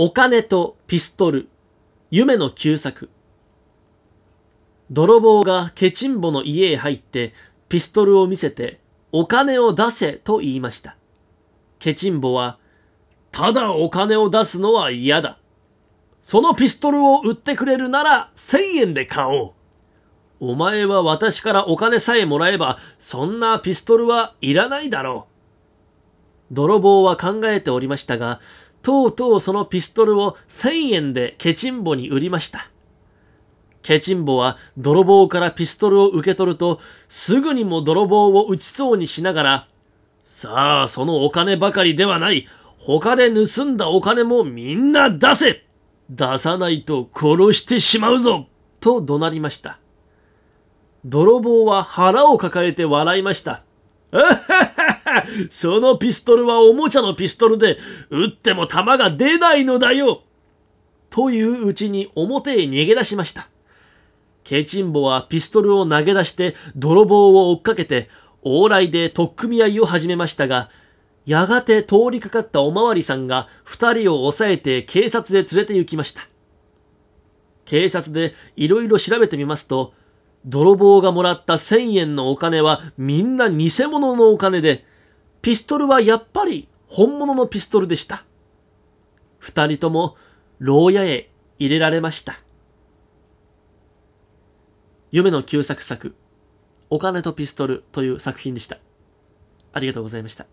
お金とピストル、夢の旧作。泥棒がケチンボの家へ入ってピストルを見せてお金を出せと言いました。ケチンボは、ただお金を出すのは嫌だ。そのピストルを売ってくれるなら1000円で買おう。お前は私からお金さえもらえばそんなピストルはいらないだろう。泥棒は考えておりましたが、とうとうそのピストルを1000円でケチンボに売りました。ケチンボは泥棒からピストルを受け取ると、すぐにも泥棒を撃ちそうにしながら、さあ、そのお金ばかりではない。他で盗んだお金もみんな出せ出さないと殺してしまうぞと怒鳴りました。泥棒は腹を抱えて笑いました。そのピストルはおもちゃのピストルで、撃っても弾が出ないのだよといううちに表へ逃げ出しました。ケチンボはピストルを投げ出して泥棒を追っかけて、往来で取っ組み合いを始めましたが、やがて通りかかったおまわりさんが2人を押さえて警察へ連れて行きました。警察でいろいろ調べてみますと、泥棒がもらった1000円のお金はみんな偽物のお金で、ピストルはやっぱり本物のピストルでした。二人とも牢屋へ入れられました。夢の旧作作、お金とピストルという作品でした。ありがとうございました。